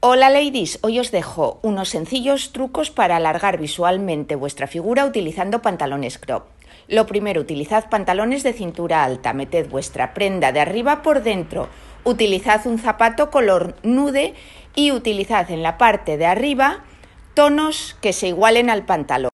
Hola ladies, hoy os dejo unos sencillos trucos para alargar visualmente vuestra figura utilizando pantalones crop. Lo primero, utilizad pantalones de cintura alta, meted vuestra prenda de arriba por dentro, utilizad un zapato color nude y utilizad en la parte de arriba tonos que se igualen al pantalón.